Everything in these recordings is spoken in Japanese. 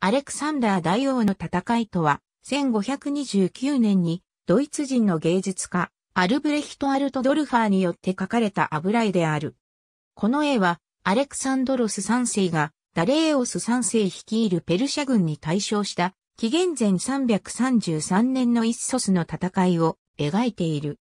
アレクサンダー大王の戦いとは、1529年にドイツ人の芸術家、アルブレヒト・アルトドルファーによって描かれた油絵である。この絵は、アレクサンドロス3世がダレーオス3世率いるペルシャ軍に対象した、紀元前333年のイッソスの戦いを描いている。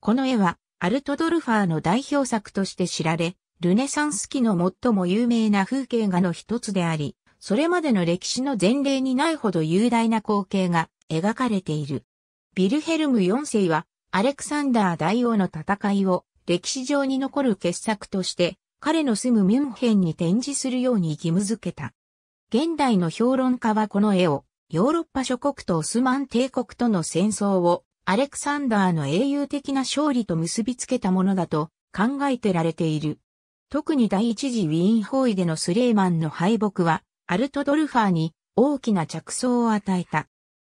この絵は、アルトドルファーの代表作として知られ、ルネサンス期の最も有名な風景画の一つであり、それまでの歴史の前例にないほど雄大な光景が描かれている。ビルヘルム4世は、アレクサンダー大王の戦いを歴史上に残る傑作として、彼の住むミュンヘンに展示するように義務づけた。現代の評論家はこの絵を、ヨーロッパ諸国とオスマン帝国との戦争を、アレクサンダーの英雄的な勝利と結びつけたものだと考えてられている。特に第一次ウィーン包囲でのスレイマンの敗北は、アルトドルファーに大きな着想を与えた。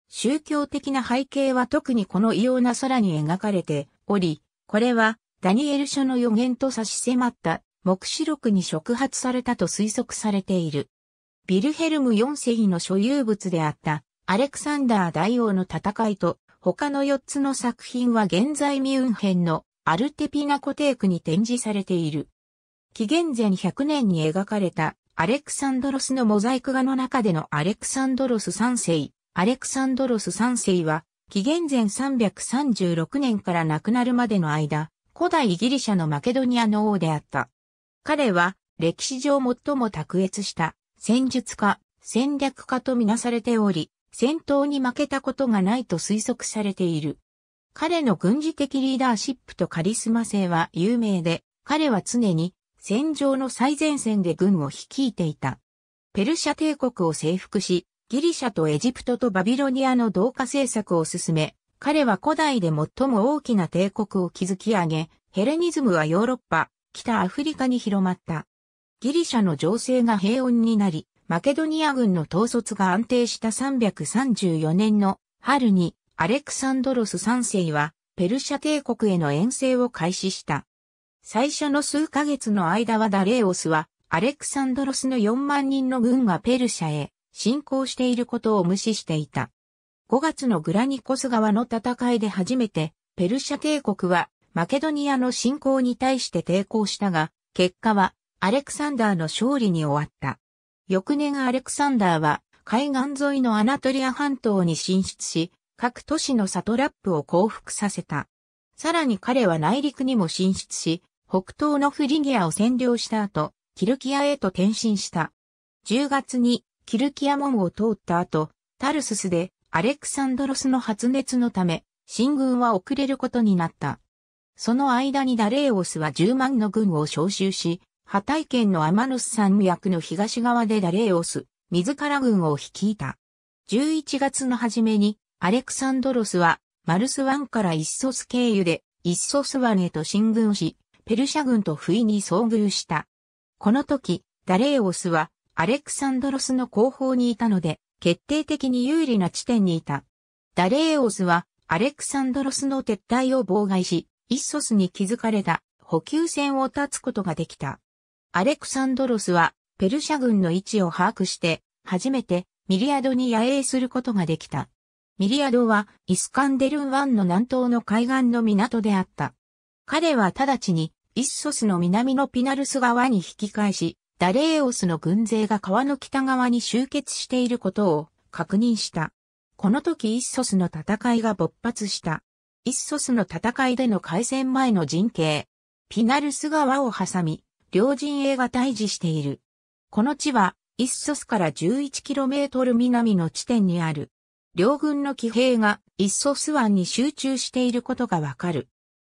宗教的な背景は特にこの異様な空に描かれており、これはダニエル書の予言と差し迫った目視録に触発されたと推測されている。ビルヘルム4世の所有物であったアレクサンダー大王の戦いと他の4つの作品は現在ミュンヘンのアルテピナコテークに展示されている。紀元前100年に描かれたアレクサンドロスのモザイク画の中でのアレクサンドロス3世、アレクサンドロス3世は、紀元前336年から亡くなるまでの間、古代ギリシャのマケドニアの王であった。彼は、歴史上最も卓越した、戦術家、戦略家とみなされており、戦闘に負けたことがないと推測されている。彼の軍事的リーダーシップとカリスマ性は有名で、彼は常に戦場の最前線で軍を率いていた。ペルシャ帝国を征服し、ギリシャとエジプトとバビロニアの同化政策を進め、彼は古代で最も大きな帝国を築き上げ、ヘレニズムはヨーロッパ、北アフリカに広まった。ギリシャの情勢が平穏になり、マケドニア軍の統率が安定した334年の春にアレクサンドロス3世はペルシャ帝国への遠征を開始した。最初の数ヶ月の間はダレオスは、アレクサンドロスの4万人の軍がペルシャへ侵攻していることを無視していた。5月のグラニコス川の戦いで初めて、ペルシャ帝国はマケドニアの侵攻に対して抵抗したが、結果はアレクサンダーの勝利に終わった。翌年アレクサンダーは海岸沿いのアナトリア半島に進出し、各都市のサトラップを降伏させた。さらに彼は内陸にも進出し、北東のフリギアを占領した後、キルキアへと転身した。10月にキルキア門を通った後、タルススでアレクサンドロスの発熱のため、進軍は遅れることになった。その間にダレーオスは10万の軍を召集し、破体圏のアマノス山脈の東側でダレーオス、自ら軍を率いた。11月の初めに、アレクサンドロスは、マルス湾からイッソス経由で、イッソス湾へと進軍し、ペルシャ軍と不意に遭遇した。この時、ダレーオスはアレクサンドロスの後方にいたので、決定的に有利な地点にいた。ダレーオスはアレクサンドロスの撤退を妨害し、イッソスに築かれた補給線を断つことができた。アレクサンドロスはペルシャ軍の位置を把握して、初めてミリアドに野営することができた。ミリアドはイスカンデルン湾の南東の海岸の港であった。彼は直ちにイッソスの南のピナルス側に引き返し、ダレーオスの軍勢が川の北側に集結していることを確認した。この時イッソスの戦いが勃発した。イッソスの戦いでの開戦前の陣形。ピナルス川を挟み、両陣営が対峙している。この地は、イッソスから 11km 南の地点にある。両軍の騎兵がイッソス湾に集中していることがわかる。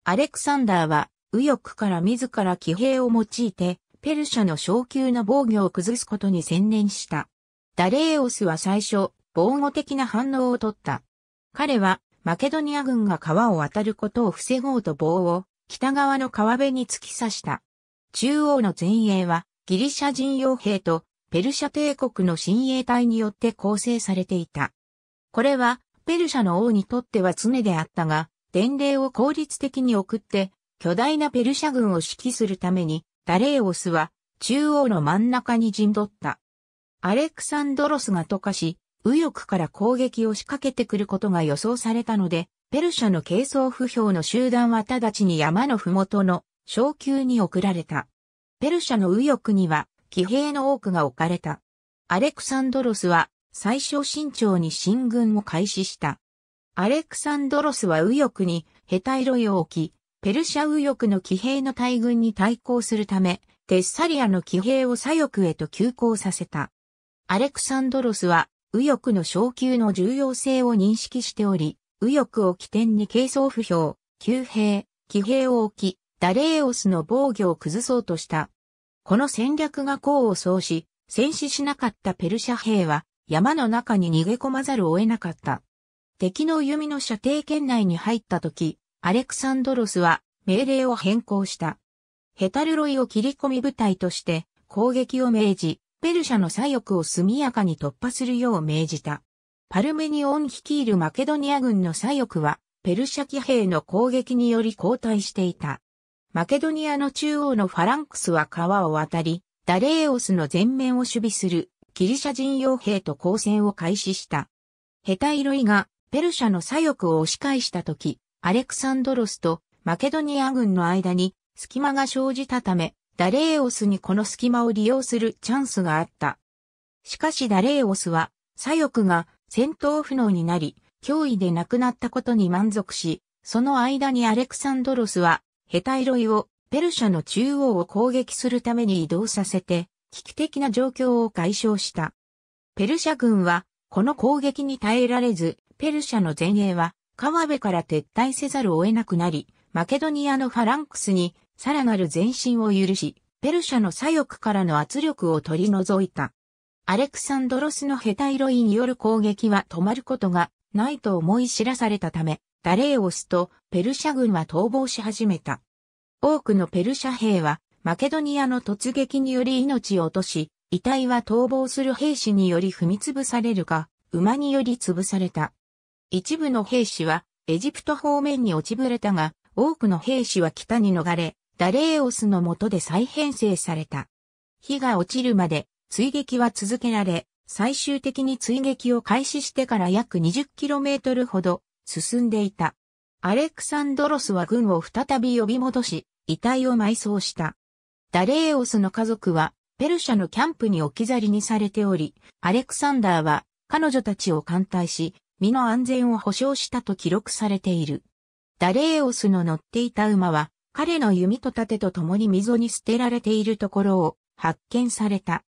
アレクサンダーは右翼から自ら騎兵を用いて、ペルシャの昇級の防御を崩すことに専念した。ダレーオスは最初、防護的な反応をとった。彼は、マケドニア軍が川を渡ることを防ごうと棒を、北側の川辺に突き刺した。中央の前衛は、ギリシャ人傭兵と、ペルシャ帝国の親衛隊によって構成されていた。これは、ペルシャの王にとっては常であったが、伝令を効率的に送って、巨大なペルシャ軍を指揮するために、ダレーオスは中央の真ん中に陣取った。アレクサンドロスが溶かし、右翼から攻撃を仕掛けてくることが予想されたので、ペルシャの軽装不評の集団は直ちに山の麓の昇級に送られた。ペルシャの右翼には騎兵の多くが置かれた。アレクサンドロスは最小慎重に進軍を開始した。アレクサンドロスは右翼にヘタイロイを置き、ペルシャ右翼の騎兵の大軍に対抗するため、テッサリアの騎兵を左翼へと急行させた。アレクサンドロスは、右翼の昇級の重要性を認識しており、右翼を起点に軽装不評、急兵、騎兵を置き、ダレーオスの防御を崩そうとした。この戦略が功を奏し、戦死しなかったペルシャ兵は、山の中に逃げ込まざるを得なかった。敵の弓の射程圏内に入った時、アレクサンドロスは命令を変更した。ヘタルロイを切り込み部隊として攻撃を命じ、ペルシャの左翼を速やかに突破するよう命じた。パルメニオン率いるマケドニア軍の左翼は、ペルシャ騎兵の攻撃により後退していた。マケドニアの中央のファランクスは川を渡り、ダレーオスの全面を守備するギリシャ人傭兵と交戦を開始した。ヘタイロイがペルシャの左翼を押し返した時、アレクサンドロスとマケドニア軍の間に隙間が生じたため、ダレーオスにこの隙間を利用するチャンスがあった。しかしダレーオスは、左翼が戦闘不能になり、脅威で亡くなったことに満足し、その間にアレクサンドロスは、ヘタイロイをペルシャの中央を攻撃するために移動させて、危機的な状況を解消した。ペルシャ軍は、この攻撃に耐えられず、ペルシャの前衛は川辺から撤退せざるを得なくなり、マケドニアのファランクスにさらなる前進を許し、ペルシャの左翼からの圧力を取り除いた。アレクサンドロスのヘタイロイによる攻撃は止まることがないと思い知らされたため、ダレーオスとペルシャ軍は逃亡し始めた。多くのペルシャ兵はマケドニアの突撃により命を落とし、遺体は逃亡する兵士により踏み潰されるか、馬により潰された。一部の兵士はエジプト方面に落ちぶれたが、多くの兵士は北に逃れ、ダレーオスの下で再編成された。火が落ちるまで追撃は続けられ、最終的に追撃を開始してから約 20km ほど進んでいた。アレクサンドロスは軍を再び呼び戻し、遺体を埋葬した。ダレーオスの家族はペルシャのキャンプに置き去りにされており、アレクサンダーは彼女たちを艦隊し、身の安全を保障したと記録されている。ダレーオスの乗っていた馬は、彼の弓と盾と共に溝に捨てられているところを発見された。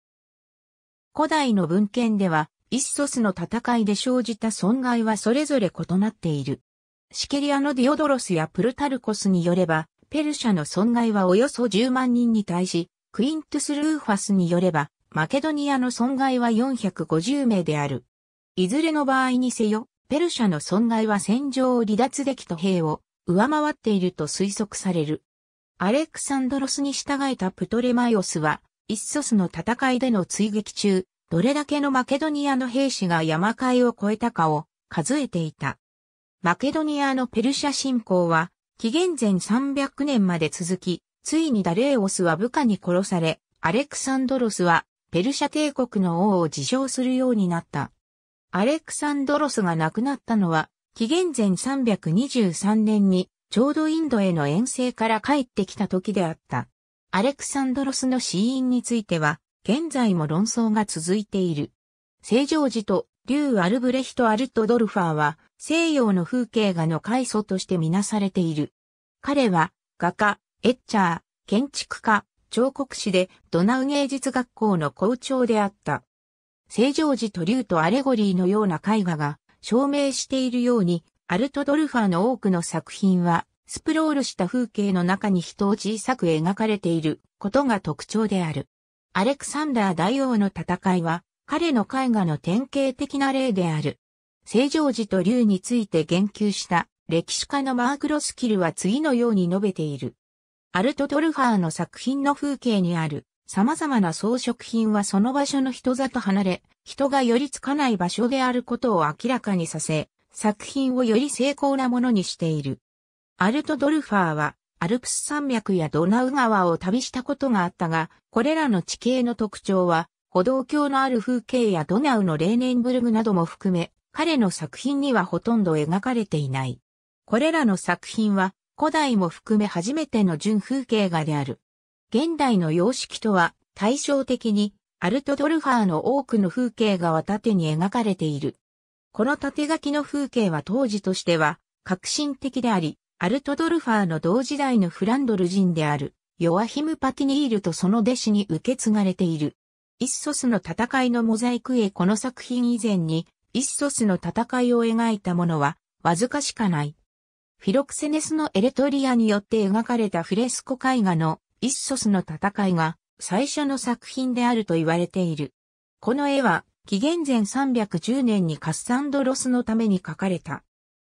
古代の文献では、イッソスの戦いで生じた損害はそれぞれ異なっている。シケリアのディオドロスやプルタルコスによれば、ペルシャの損害はおよそ10万人に対し、クイントス・ルーファスによれば、マケドニアの損害は450名である。いずれの場合にせよ、ペルシャの損害は戦場を離脱できた兵を上回っていると推測される。アレクサンドロスに従えたプトレマイオスは、イッソスの戦いでの追撃中、どれだけのマケドニアの兵士が山海を越えたかを数えていた。マケドニアのペルシャ侵攻は、紀元前300年まで続き、ついにダレーオスは部下に殺され、アレクサンドロスはペルシャ帝国の王を自称するようになった。アレクサンドロスが亡くなったのは、紀元前323年に、ちょうどインドへの遠征から帰ってきた時であった。アレクサンドロスの死因については、現在も論争が続いている。正常寺とリュー・アルブレヒト・アルト・ドルファーは、西洋の風景画の開祖としてみなされている。彼は、画家、エッチャー、建築家、彫刻師で、ドナウ芸術学校の校長であった。正常寺と竜とアレゴリーのような絵画が証明しているように、アルトドルファーの多くの作品は、スプロールした風景の中に人を小さく描かれていることが特徴である。アレクサンダー大王の戦いは、彼の絵画の典型的な例である。正常寺と竜について言及した歴史家のマーク・ロスキルは次のように述べている。アルトドルファーの作品の風景にある様々な装飾品はその場所の人里離れ、人が寄りつかない場所であることを明らかにさせ、作品をより精巧なものにしている。アルトドルファーは、アルプス山脈やドナウ川を旅したことがあったが、これらの地形の特徴は、歩道橋のある風景やドナウのレーネンブルグなども含め、彼の作品にはほとんど描かれていない。これらの作品は、古代も含め初めての純風景画である。現代の様式とは対照的にアルトドルファーの多くの風景画は縦に描かれている。この縦書きの風景は当時としては革新的であり、アルトドルファーの同時代のフランドル人であるヨアヒム・パティニールとその弟子に受け継がれている。イッソスの戦いのモザイク絵この作品以前にイッソスの戦いを描いたものはわずかしかない。フィロクセネスのエレトリアによって描かれたフレスコ絵画のイッソスの戦いが最初の作品であると言われている。この絵は紀元前310年にカッサンドロスのために描かれた。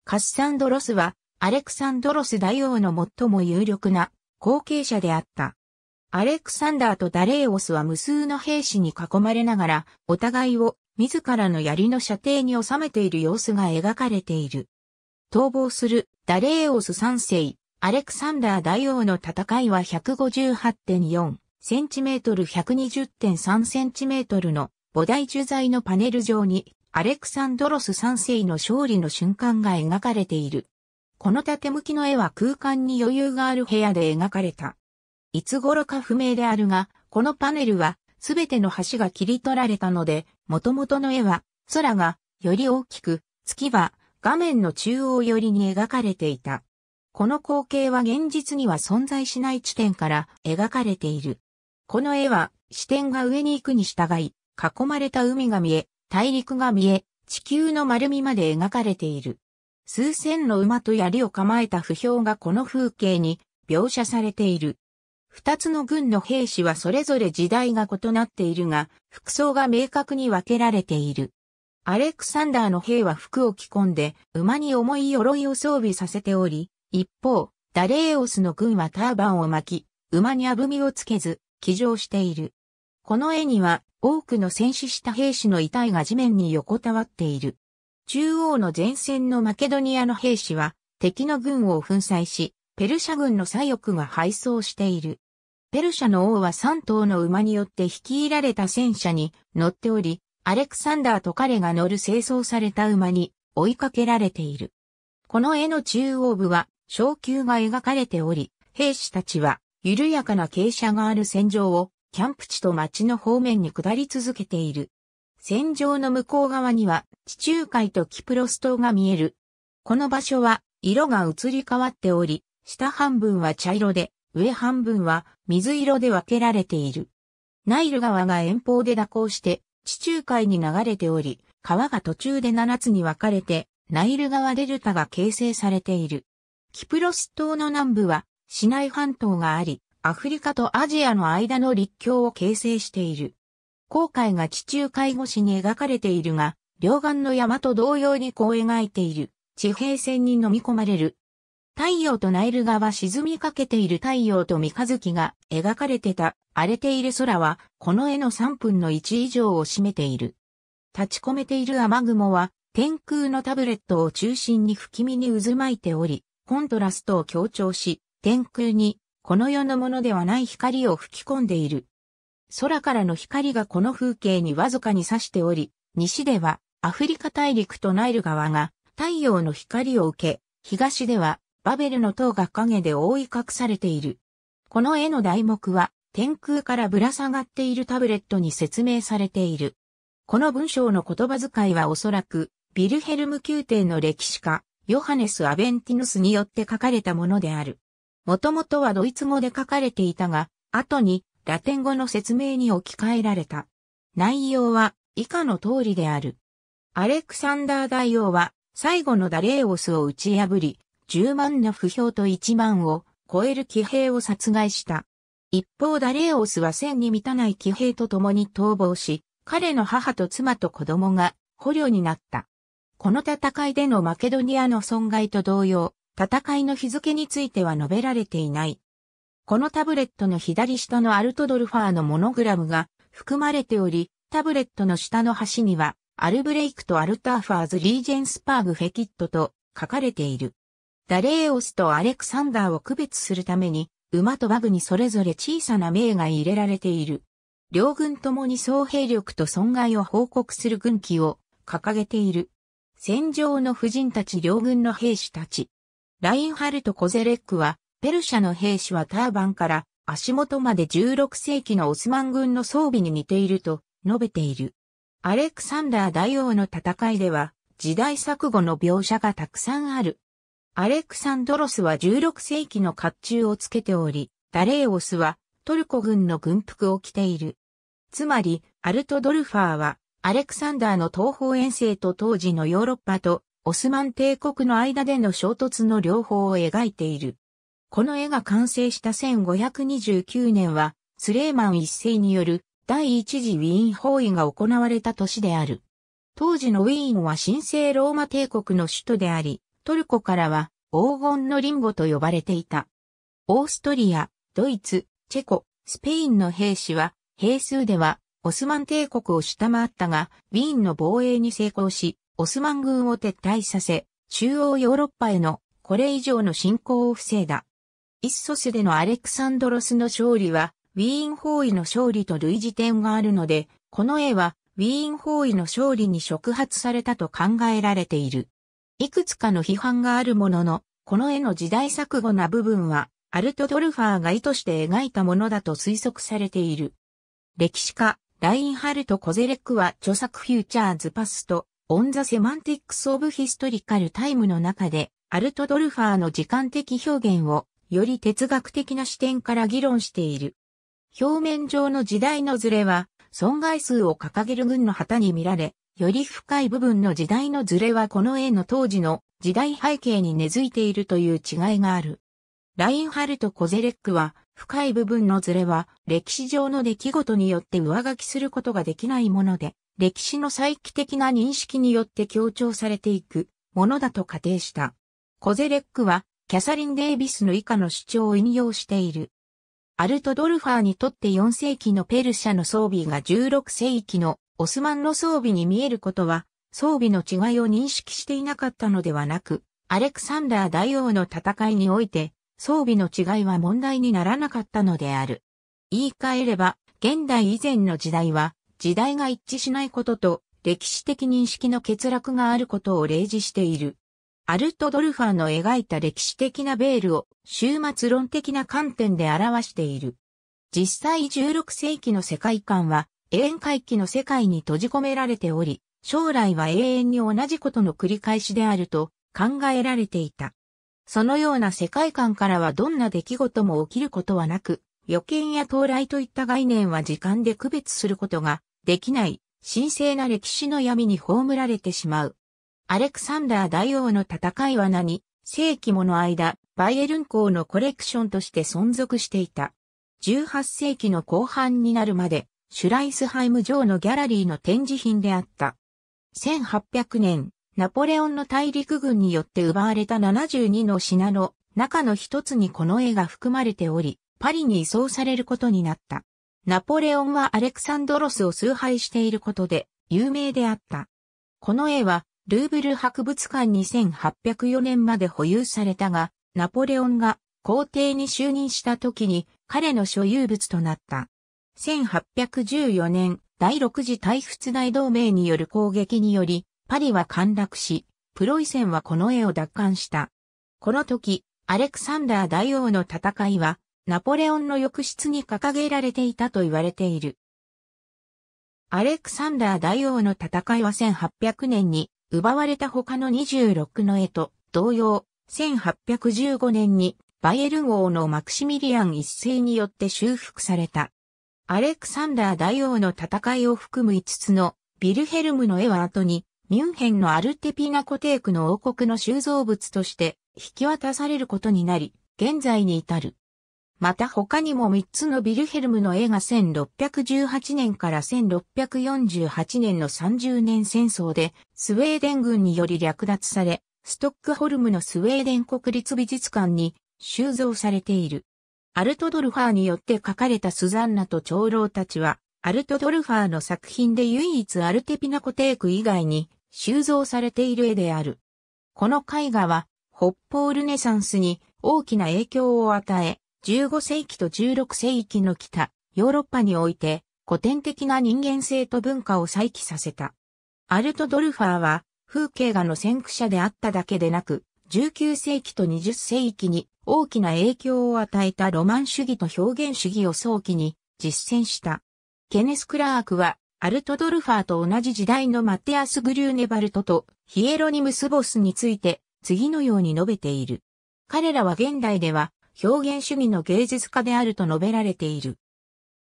カッサンドロスはアレクサンドロス大王の最も有力な後継者であった。アレクサンダーとダレーオスは無数の兵士に囲まれながら、お互いを自らの槍の射程に収めている様子が描かれている。逃亡するダレーオス3世、アレクサンダー大王の戦いは 158.4cm120.3cm の母大樹材のパネル上にアレクサンドロス3世の勝利の瞬間が描かれている。この縦向きの絵は空間に余裕がある部屋で描かれた。いつ頃か不明であるが、このパネルはすべての橋が切り取られたので、元々の絵は空がより大きく、月は画面の中央寄りに描かれていた。この光景は現実には存在しない地点から描かれている。この絵は視点が上に行くに従い、囲まれた海が見え、大陸が見え、地球の丸みまで描かれている。数千の馬と槍を構えた不評がこの風景に描写されている。二つの軍の兵士はそれぞれ時代が異なっているが、服装が明確に分けられている。アレクサンダーの兵は服を着込んで、馬に重い鎧を装備させており、一方、ダレーオスの軍はターバンを巻き、馬にあぶみをつけず、騎乗している。この絵には、多くの戦死した兵士の遺体が地面に横たわっている。中央の前線のマケドニアの兵士は、敵の軍を粉砕し、ペルシャ軍の左翼が敗走している。ペルシャの王は3頭の馬によって率いられた戦車に乗っており、アレクサンダーと彼が乗る清掃された馬に追いかけられている。この絵の中央部は昇級が描かれており、兵士たちは緩やかな傾斜がある戦場をキャンプ地と町の方面に下り続けている。戦場の向こう側には地中海とキプロス島が見える。この場所は色が移り変わっており、下半分は茶色で、上半分は水色で分けられている。ナイル川が遠方で蛇行して地中海に流れており、川が途中で7つに分かれてナイル川デルタが形成されている。キプロス島の南部は市内半島があり、アフリカとアジアの間の陸橋を形成している。航海が地中海越しに描かれているが、両岸の山と同様にこう描いている。地平線に飲み込まれる。太陽とナイル川沈みかけている太陽と三日月が描かれてた荒れている空は、この絵の3分の1以上を占めている。立ち込めている雨雲は、天空のタブレットを中心に不気味に渦巻いており、コントラストを強調し、天空に、この世のものではない光を吹き込んでいる。空からの光がこの風景にわずかに差しており、西ではアフリカ大陸とナイル川が太陽の光を受け、東ではバベルの塔が影で覆い隠されている。この絵の題目は、天空からぶら下がっているタブレットに説明されている。この文章の言葉遣いはおそらく、ビルヘルム宮廷の歴史家、ヨハネス・アベンティヌスによって書かれたものである。もともとはドイツ語で書かれていたが、後にラテン語の説明に置き換えられた。内容は以下の通りである。アレクサンダー大王は最後のダレーオスを打ち破り、10万の不評と1万を超える騎兵を殺害した。一方ダレーオスは1000に満たない騎兵と共に逃亡し、彼の母と妻と子供が捕虜になった。この戦いでのマケドニアの損害と同様、戦いの日付については述べられていない。このタブレットの左下のアルトドルファーのモノグラムが含まれており、タブレットの下の端には、アルブレイクとアルターファーズ・リージェンスパーグ・フェキットと書かれている。ダレーオスとアレクサンダーを区別するために、馬とバグにそれぞれ小さな銘が入れられている。両軍ともに総兵力と損害を報告する軍旗を掲げている。戦場の婦人たち両軍の兵士たち。ラインハルト・コゼレックは、ペルシャの兵士はターバンから足元まで16世紀のオスマン軍の装備に似ていると述べている。アレクサンダー大王の戦いでは、時代錯誤の描写がたくさんある。アレクサンドロスは16世紀の甲冑をつけており、ダレーオスはトルコ軍の軍服を着ている。つまり、アルトドルファーはアレクサンダーの東方遠征と当時のヨーロッパとオスマン帝国の間での衝突の両方を描いている。この絵が完成した1529年は、スレーマン一世による第一次ウィーン包囲が行われた年である。当時のウィーンは神聖ローマ帝国の首都であり、トルコからは黄金のリンゴと呼ばれていた。オーストリア、ドイツ、チェコ、スペインの兵士は、兵数ではオスマン帝国を下回ったが、ウィーンの防衛に成功し、オスマン軍を撤退させ、中央ヨーロッパへのこれ以上の侵攻を防いだ。イッソスでのアレクサンドロスの勝利は、ウィーン包囲の勝利と類似点があるので、この絵は、ウィーン包囲の勝利に触発されたと考えられている。いくつかの批判があるものの、この絵の時代錯誤な部分は、アルトドルファーが意図して描いたものだと推測されている。歴史家、ラインハルト・コゼレックは著作フューチャーズ・パスト、オン・ザ・セマンティックス・オブ・ヒストリカル・タイムの中で、アルトドルファーの時間的表現を、より哲学的な視点から議論している。表面上の時代のズレは、損害数を掲げる軍の旗に見られ、より深い部分の時代のズレはこの絵の当時の時代背景に根付いているという違いがある。ラインハルト・コゼレックは、深い部分のズレは歴史上の出来事によって上書きすることができないもので、歴史の再帰的な認識によって強調されていくものだと仮定した。コゼレックは、キャサリン・デイビスの以下の主張を引用している。アルトドルファーにとって4世紀のペルシャの装備が16世紀のオスマンの装備に見えることは、装備の違いを認識していなかったのではなく、アレクサンダー大王の戦いにおいて、装備の違いは問題にならなかったのである。言い換えれば、現代以前の時代は、時代が一致しないことと、歴史的認識の欠落があることを例示している。アルト・ドルファーの描いた歴史的なベールを、終末論的な観点で表している。実際16世紀の世界観は、永遠回帰の世界に閉じ込められており、将来は永遠に同じことの繰り返しであると考えられていた。そのような世界観からはどんな出来事も起きることはなく、予見や到来といった概念は時間で区別することができない神聖な歴史の闇に葬られてしまう。アレクサンダー大王の戦いは何世紀もの間、バイエルン校のコレクションとして存続していた。18世紀の後半になるまで、シュライスハイム城のギャラリーの展示品であった。1800年、ナポレオンの大陸軍によって奪われた72の品の中の一つにこの絵が含まれており、パリに移送されることになった。ナポレオンはアレクサンドロスを崇拝していることで有名であった。この絵はルーブル博物館に1804年まで保有されたが、ナポレオンが皇帝に就任した時に彼の所有物となった。1814年第6次大仏大同盟による攻撃により、パリは陥落し、プロイセンはこの絵を奪還した。この時、アレクサンダー大王の戦いは、ナポレオンの浴室に掲げられていたと言われている。アレクサンダー大王の戦いは1800年に奪われた他の26の絵と同様、1815年にバイエル号のマクシミリアン一世によって修復された。アレクサンダー大王の戦いを含む5つのビルヘルムの絵は後にミュンヘンのアルテピナコテークの王国の収蔵物として引き渡されることになり、現在に至る。また他にも3つのビルヘルムの絵が1618年から1648年の30年戦争でスウェーデン軍により略奪され、ストックホルムのスウェーデン国立美術館に収蔵されている。アルトドルファーによって書かれたスザンナと長老たちは、アルトドルファーの作品で唯一アルテピナコテーク以外に収蔵されている絵である。この絵画は北方ルネサンスに大きな影響を与え、15世紀と16世紀の北、ヨーロッパにおいて古典的な人間性と文化を再起させた。アルトドルファーは風景画の先駆者であっただけでなく、19世紀と20世紀に大きな影響を与えたロマン主義と表現主義を早期に実践した。ケネス・クラークはアルトドルファーと同じ時代のマテアス・グリューネバルトとヒエロニムス・ボスについて次のように述べている。彼らは現代では表現主義の芸術家であると述べられている。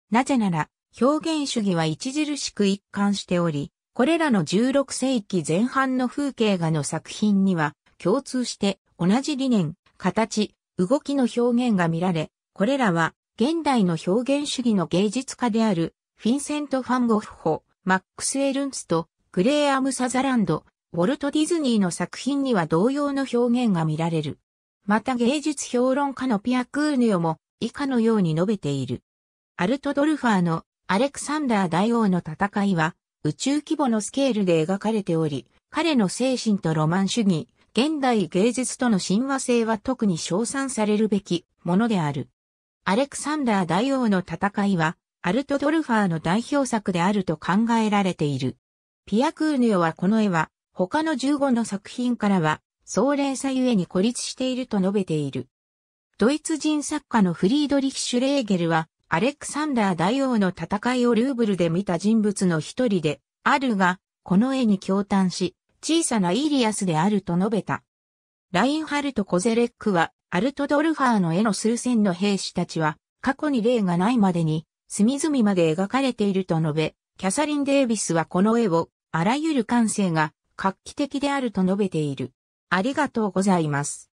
なぜなら、表現主義は著しく一貫しており、これらの16世紀前半の風景画の作品には共通して同じ理念、形、動きの表現が見られ、これらは現代の表現主義の芸術家であるフィンセント・ファン・ゴッホ、マックス・エルンツと、グレーアム・サザランド、ウォルト・ディズニーの作品には同様の表現が見られる。また芸術評論家のピア・クーヌョも以下のように述べている。アルト・ドルファーのアレクサンダー大王の戦いは宇宙規模のスケールで描かれており、彼の精神とロマン主義、現代芸術との親和性は特に称賛されるべきものである。アレクサンダー大王の戦いはアルトドルファーの代表作であると考えられている。ピアクーネオはこの絵は、他の15の作品からは、壮麗さゆえに孤立していると述べている。ドイツ人作家のフリードリヒ・シュレーゲルは、アレクサンダー大王の戦いをルーブルで見た人物の一人で、あるが、この絵に共嘆し、小さなイリアスであると述べた。ラインハルト・コゼレックは、アルトドルファーの絵の数千の兵士たちは、過去に例がないまでに、隅々まで描かれていると述べ、キャサリン・デイビスはこの絵をあらゆる感性が画期的であると述べている。ありがとうございます。